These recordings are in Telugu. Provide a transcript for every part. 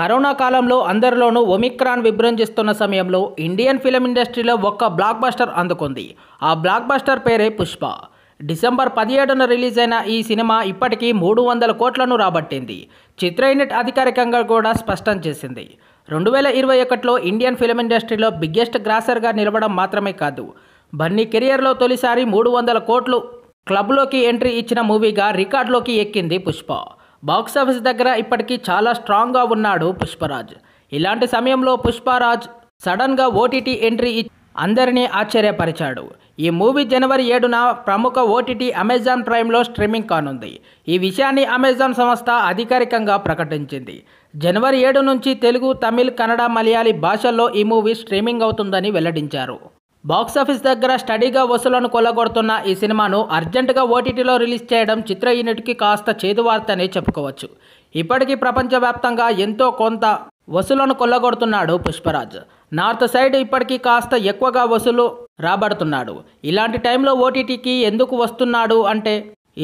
కరోనా కాలంలో అందరిలోనూ ఒమిక్రాన్ విభ్రంజిస్తున్న సమయంలో ఇండియన్ ఫిలిం ఇండస్ట్రీలో ఒక్క బ్లాక్ బస్టర్ అందుకుంది ఆ బ్లాక్ బస్టర్ పేరే పుష్ప డిసెంబర్ పదిహేడున రిలీజ్ అయిన ఈ సినిమా ఇప్పటికీ మూడు వందల కోట్లను రాబట్టింది చిత్ర యూనిట్ అధికారికంగా కూడా స్పష్టం చేసింది రెండు వేల ఇరవై ఒకటిలో ఇండియన్ ఫిలిం ఇండస్ట్రీలో బిగ్గెస్ట్ గ్రాసర్గా నిలవడం మాత్రమే కాదు బన్నీ కెరియర్లో తొలిసారి మూడు వందల కోట్లు క్లబ్లోకి ఎంట్రీ ఇచ్చిన మూవీగా రికార్డులోకి ఎక్కింది పుష్ప బాక్సాఫీస్ దగ్గర ఇప్పటికీ చాలా స్ట్రాంగ్గా ఉన్నాడు పుష్పరాజ్ ఇలాంటి సమయంలో పుష్పరాజ్ సడన్గా ఓటీటీ ఎంట్రీ ఇచ్చి అందరినీ ఆశ్చర్యపరిచాడు ఈ మూవీ జనవరి ఏడున ప్రముఖ ఓటీటీ అమెజాన్ ప్రైమ్లో స్ట్రీమింగ్ కానుంది ఈ విషయాన్ని అమెజాన్ సంస్థ అధికారికంగా ప్రకటించింది జనవరి ఏడు నుంచి తెలుగు తమిళ్ కన్నడ మలయాళీ భాషల్లో ఈ మూవీ స్ట్రీమింగ్ అవుతుందని వెల్లడించారు బాక్సాఫీస్ దగ్గర స్టడీగా వసూలను కొల్లగొడుతున్న ఈ సినిమాను అర్జెంటుగా ఓటీటీలో రిలీజ్ చేయడం చిత్ర యూనిట్కి కాస్త చేదువార్తనే చెప్పుకోవచ్చు ఇప్పటికీ ప్రపంచవ్యాప్తంగా ఎంతో కొంత వసూలను కొల్లగొడుతున్నాడు పుష్పరాజ్ నార్త్ సైడ్ ఇప్పటికీ కాస్త ఎక్కువగా వసూలు రాబడుతున్నాడు ఇలాంటి టైంలో ఓటీటీకి ఎందుకు వస్తున్నాడు అంటే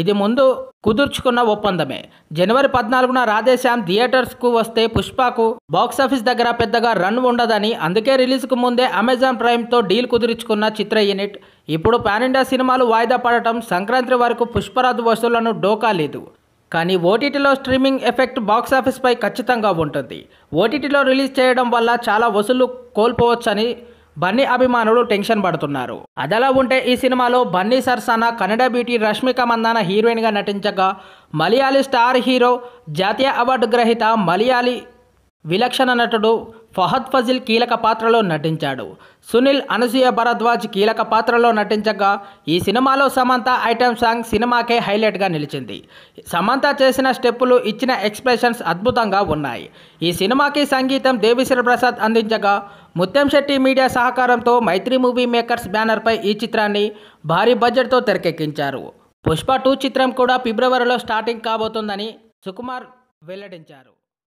ఇది ముందు కుదుర్చుకున్న ఒప్పందమే జనవరి పద్నాలుగున రాధేశ్యామ్ థియేటర్స్కు వస్తే పుష్పకు బాక్సాఫీస్ దగ్గర పెద్దగా రన్ ఉండదని అందుకే రిలీజ్కు ముందే అమెజాన్ ప్రైమ్తో డీల్ కుదుర్చుకున్న చిత్ర యూనిట్ ఇప్పుడు పాన్ ఇండియా సినిమాలు వాయిదా పడటం సంక్రాంతి వరకు పుష్పరాజు వసూళ్లను డోకా లేదు కానీ ఓటీటీలో స్ట్రీమింగ్ ఎఫెక్ట్ బాక్సాఫీస్పై ఖచ్చితంగా ఉంటుంది ఓటీటీలో రిలీజ్ చేయడం వల్ల చాలా వసూలు కోల్పోవచ్చని బన్నీ అభిమానులు టెన్షన్ పడుతున్నారు అదలా ఉంటే ఈ సినిమాలో బన్నీ సరసన కన్నడ బ్యూటీ రష్మిక మందాన హీరోయిన్గా నటించగా మలయాళీ స్టార్ హీరో జాతీయ అవార్డు గ్రహీత మలయాళీ విలక్షణ నటుడు ఫహద్ ఫజిల్ కీలక పాత్రలో నటించాడు సునీల్ అనసూయ భరద్వాజ్ కీలక పాత్రలో నటించగా ఈ సినిమాలో సమంత ఐటెం సాంగ్ సినిమాకే హైలైట్గా నిలిచింది సమంత చేసిన స్టెప్పులు ఇచ్చిన ఎక్స్ప్రెషన్స్ అద్భుతంగా ఉన్నాయి ఈ సినిమాకి సంగీతం దేవిశ్రీ ప్రసాద్ అందించగా ముత్తంశెట్టి మీడియా సహకారంతో మైత్రి మూవీ మేకర్స్ బ్యానర్పై ఈ చిత్రాన్ని భారీ బడ్జెట్తో తెరకెక్కించారు పుష్ప టూ చిత్రం కూడా ఫిబ్రవరిలో స్టార్టింగ్ కాబోతోందని సుకుమార్ వెల్లడించారు